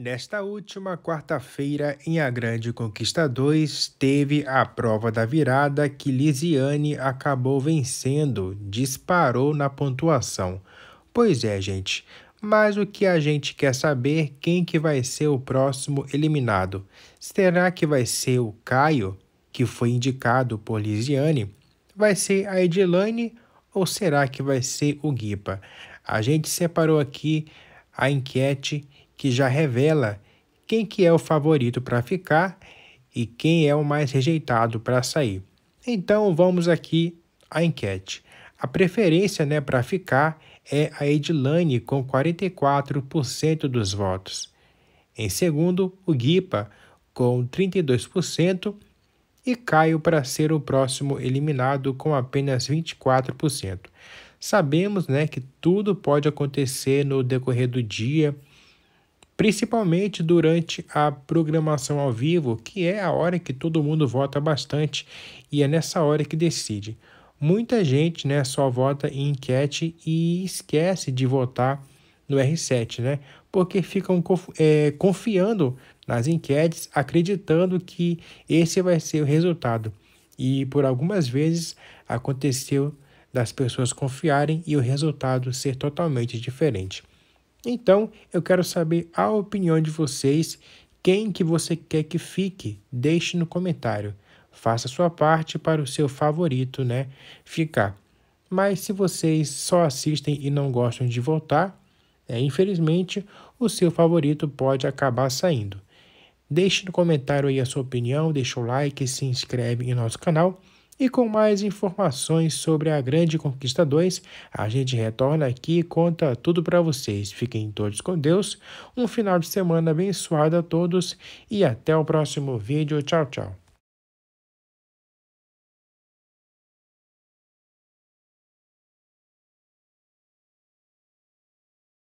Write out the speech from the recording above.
Nesta última quarta-feira, em A Grande Conquista 2, teve a prova da virada que Lisiane acabou vencendo, disparou na pontuação. Pois é, gente, mas o que a gente quer saber quem que vai ser o próximo eliminado. Será que vai ser o Caio, que foi indicado por Lisiane? Vai ser a Edilane ou será que vai ser o Guipa? A gente separou aqui a enquete que já revela quem que é o favorito para ficar e quem é o mais rejeitado para sair. Então vamos aqui à enquete. A preferência né, para ficar é a Edilane com 44% dos votos. Em segundo, o Guipa com 32% e Caio para ser o próximo eliminado com apenas 24%. Sabemos né, que tudo pode acontecer no decorrer do dia, principalmente durante a programação ao vivo, que é a hora que todo mundo vota bastante e é nessa hora que decide. Muita gente né, só vota em enquete e esquece de votar no R7, né? Porque ficam é, confiando nas enquetes, acreditando que esse vai ser o resultado. E por algumas vezes aconteceu das pessoas confiarem e o resultado ser totalmente diferente. Então, eu quero saber a opinião de vocês, quem que você quer que fique, deixe no comentário. Faça sua parte para o seu favorito, né, ficar. Mas se vocês só assistem e não gostam de voltar, é, infelizmente, o seu favorito pode acabar saindo. Deixe no comentário aí a sua opinião, deixa o like, se inscreve em nosso canal e com mais informações sobre a Grande Conquista 2, a gente retorna aqui e conta tudo para vocês. Fiquem todos com Deus, um final de semana abençoado a todos e até o próximo vídeo. Tchau, tchau.